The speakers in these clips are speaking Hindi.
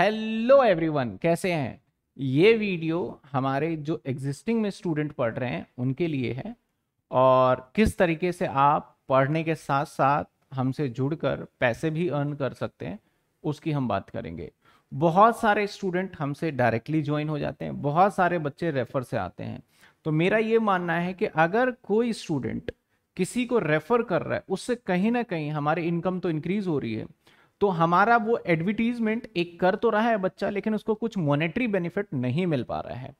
हेलो एवरीवन कैसे हैं ये वीडियो हमारे जो एग्जिस्टिंग में स्टूडेंट पढ़ रहे हैं उनके लिए है और किस तरीके से आप पढ़ने के साथ साथ हमसे जुड़कर पैसे भी अर्न कर सकते हैं उसकी हम बात करेंगे बहुत सारे स्टूडेंट हमसे डायरेक्टली ज्वाइन हो जाते हैं बहुत सारे बच्चे रेफर से आते हैं तो मेरा ये मानना है कि अगर कोई स्टूडेंट किसी को रेफर कर रहा है उससे कहीं ना कहीं हमारी इनकम तो इंक्रीज हो रही है तो हमारा वो एडवर्टीजमेंट एक कर तो रहा है बच्चा लेकिन उसको कुछ मॉनेटरी बेनिफिट नहीं मिल पा रहा है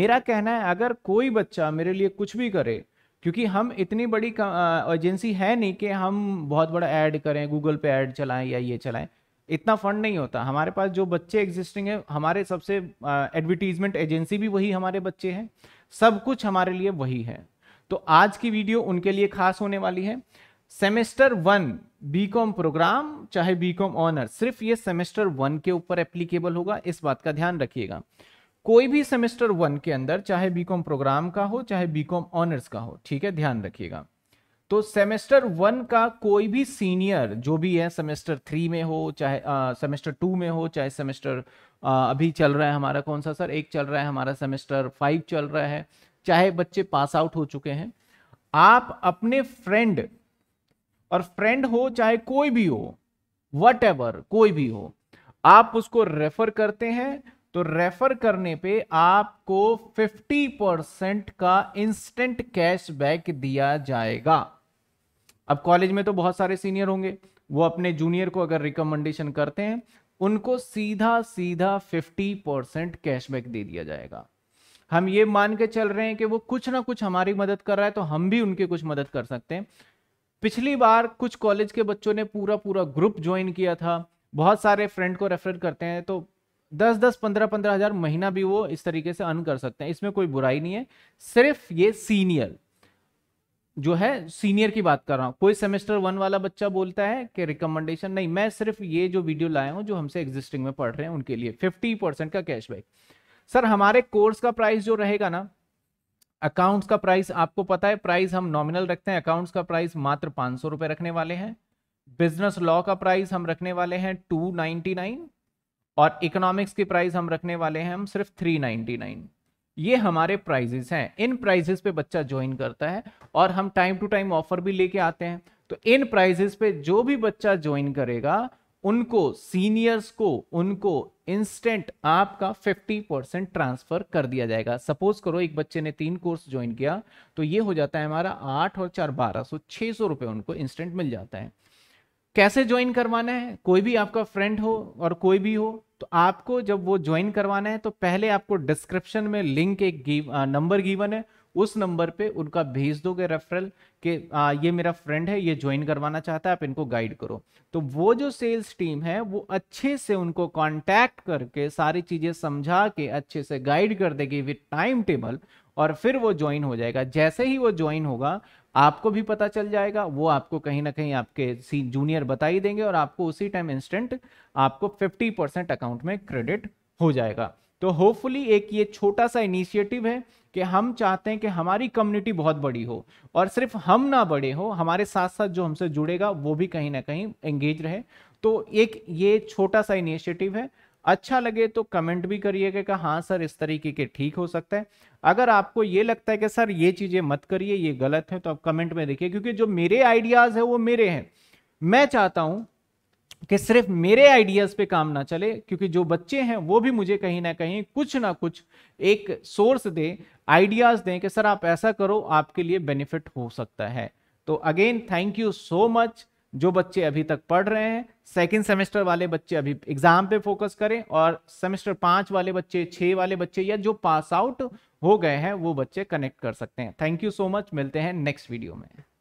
मेरा कहना है अगर कोई बच्चा मेरे लिए कुछ भी करे क्योंकि हम इतनी बड़ी एजेंसी है नहीं कि हम बहुत बड़ा ऐड करें गूगल पे ऐड चलाएं या ये चलाएं इतना फंड नहीं होता हमारे पास जो बच्चे एग्जिस्टिंग है हमारे सबसे एडवर्टीजमेंट एजेंसी भी वही हमारे बच्चे हैं सब कुछ हमारे लिए वही है तो आज की वीडियो उनके लिए खास होने वाली है सेमेस्टर वन बीकॉम प्रोग्राम चाहे बीकॉम ऑनर सिर्फ ये सेमेस्टर वन के ऊपर एप्लीकेबल होगा इस बात का ध्यान रखिएगा कोई भी सेमेस्टर वन के अंदर चाहे बीकॉम प्रोग्राम का हो चाहे बीकॉम ऑनर्स का हो ठीक है ध्यान रखिएगा तो सेमेस्टर वन का कोई भी सीनियर जो भी है सेमेस्टर थ्री में हो चाहे सेमेस्टर टू में हो चाहे सेमेस्टर अभी चल रहा है हमारा कौन सा सर एक चल रहा है हमारा सेमेस्टर फाइव चल रहा है चाहे बच्चे पास आउट हो चुके हैं आप अपने फ्रेंड और फ्रेंड हो चाहे कोई भी हो वट कोई भी हो आप उसको रेफर करते हैं तो रेफर करने पे आपको 50 परसेंट का इंस्टेंट कैशबैक दिया जाएगा अब कॉलेज में तो बहुत सारे सीनियर होंगे वो अपने जूनियर को अगर रिकमेंडेशन करते हैं उनको सीधा सीधा 50 परसेंट कैशबैक दे दिया जाएगा हम ये मान के चल रहे हैं कि वो कुछ ना कुछ हमारी मदद कर रहा है तो हम भी उनके कुछ मदद कर सकते हैं पिछली बार कुछ कॉलेज के बच्चों ने पूरा पूरा ग्रुप ज्वाइन किया था बहुत सारे फ्रेंड को रेफर करते हैं तो दस दस पंद्रह पंद्रह हजार महीना भी वो इस तरीके से अर्न कर सकते हैं इसमें कोई बुराई नहीं है सिर्फ ये सीनियर जो है सीनियर की बात कर रहा हूँ कोई सेमेस्टर वन वाला बच्चा बोलता है कि रिकमेंडेशन नहीं मैं सिर्फ ये जो वीडियो लाया हूँ जो हमसे एग्जिस्टिंग में पढ़ रहे हैं उनके लिए फिफ्टी परसेंट का कैशबैक सर हमारे कोर्स का प्राइस जो रहेगा ना अकाउंट्स का प्राइस आपको पता है प्राइस हम नॉमिनल रखते हैं अकाउंट्स का प्राइस मात्र पाँच सौ रुपये रखने वाले हैं बिजनेस लॉ का प्राइस हम रखने वाले हैं टू नाइन्टी नाइन और इकोनॉमिक्स की प्राइस हम रखने वाले हैं हम सिर्फ थ्री नाइन्टी नाइन ये हमारे प्राइजेस हैं इन प्राइजेस पे बच्चा ज्वाइन करता है और हम टाइम टू टाइम ऑफर भी लेके आते हैं तो इन प्राइजेस पे जो भी बच्चा ज्वाइन करेगा उनको सीनियर्स को उनको इंस्टेंट आपका 50 परसेंट ट्रांसफर कर दिया जाएगा सपोज करो एक बच्चे ने तीन कोर्स ज्वाइन किया तो ये हो जाता है हमारा आठ और चार बारह सौ छह सौ रुपए उनको इंस्टेंट मिल जाता है कैसे ज्वाइन करवाना है कोई भी आपका फ्रेंड हो और कोई भी हो तो आपको जब वो ज्वाइन करवाना है तो पहले आपको डिस्क्रिप्शन में लिंक एक नंबर गीवन है उस नंबर पे उनका भेज दोगे रेफरल के आ, ये मेरा फ्रेंड है ये ज्वाइन करवाना चाहता है आप इनको गाइड करो तो वो जो सेल्स टीम है वो अच्छे से उनको कांटेक्ट करके सारी चीज़ें समझा के अच्छे से गाइड कर देगी विद टाइम टेबल और फिर वो ज्वाइन हो जाएगा जैसे ही वो ज्वाइन होगा आपको भी पता चल जाएगा वो आपको कहीं ना कहीं आपके सी जूनियर बता ही देंगे और आपको उसी टाइम इंस्टेंट आपको 50 परसेंट अकाउंट में क्रेडिट हो जाएगा तो होपफुली एक ये छोटा सा इनिशिएटिव है कि हम चाहते हैं कि हमारी कम्युनिटी बहुत बड़ी हो और सिर्फ हम ना बड़े हो हमारे साथ साथ जो हमसे जुड़ेगा वो भी कहीं ना कहीं एंगेज रहे तो एक ये छोटा सा इनिशिएटिव है अच्छा लगे तो कमेंट भी करिएगा कि हाँ सर इस तरीके के ठीक हो सकता है अगर आपको ये लगता है कि सर ये चीज़ें मत करिए ये गलत है तो आप कमेंट में देखिए क्योंकि जो मेरे आइडियाज़ है वो मेरे हैं मैं चाहता हूँ कि सिर्फ मेरे आइडियाज़ पे काम ना चले क्योंकि जो बच्चे हैं वो भी मुझे कहीं ना कहीं कुछ ना कुछ एक सोर्स दे आइडियाज़ दें कि सर आप ऐसा करो आपके लिए बेनिफिट हो सकता है तो again thank you so much जो बच्चे अभी तक पढ़ रहे हैं सेकेंड सेमेस्टर वाले बच्चे अभी एग्जाम पे फोकस करें और सेमेस्टर पांच वाले बच्चे छः वाले बच्चे या जो पास आउट हो गए हैं वो बच्चे कनेक्ट कर सकते हैं थैंक यू सो मच मिलते हैं नेक्स्ट वीडियो में